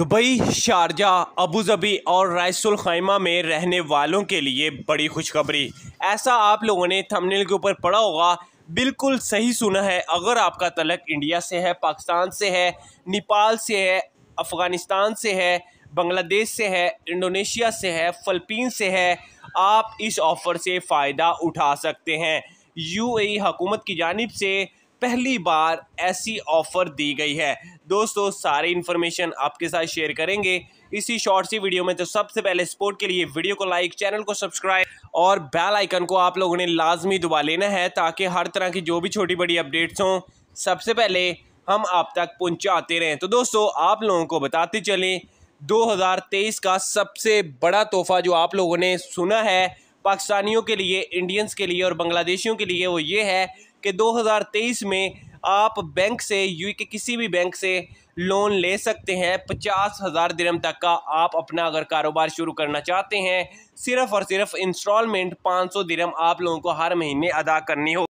Dubai Sharjah अबूज़बी और रायसुल खैमा में रहने वालों के लिए बड़ी खुशखबरी ऐसा आप लोगों ने थंबनेल के ऊपर पढ़ा होगा बिल्कुल सही सुना है अगर आपका तलक इंडिया से है पाकिस्तान से है नेपाल से है अफ़गानिस्तान से है बांग्लादेश से है इंडोनेशिया से है फलपीन से है आप इस ऑफ़र से फ़ायदा उठा सकते हैं ए हकूमत की जानब से पहली बार ऐसी ऑफ़र दी गई है दोस्तों सारी इन्फॉर्मेशन आपके साथ शेयर करेंगे इसी शॉर्ट सी वीडियो में तो सबसे पहले सपोर्ट के लिए वीडियो को लाइक चैनल को सब्सक्राइब और बेल आइकन को आप लोगों ने लाजमी दबा लेना है ताकि हर तरह की जो भी छोटी बड़ी अपडेट्स हों सबसे पहले हम आप तक पहुंचाते रहें तो दोस्तों आप लोगों को बताते चलें 2023 का सबसे बड़ा तोहफा जो आप लोगों ने सुना है पाकिस्तानियों के लिए इंडियंस के लिए और बांग्लादेशियों के लिए वो ये है कि 2023 में आप बैंक से यू के किसी भी बैंक से लोन ले सकते हैं पचास हज़ार दिरम तक का आप अपना अगर कारोबार शुरू करना चाहते हैं सिर्फ़ और सिर्फ इंस्टॉलमेंट पाँच सौ आप लोगों को हर महीने अदा करनी हो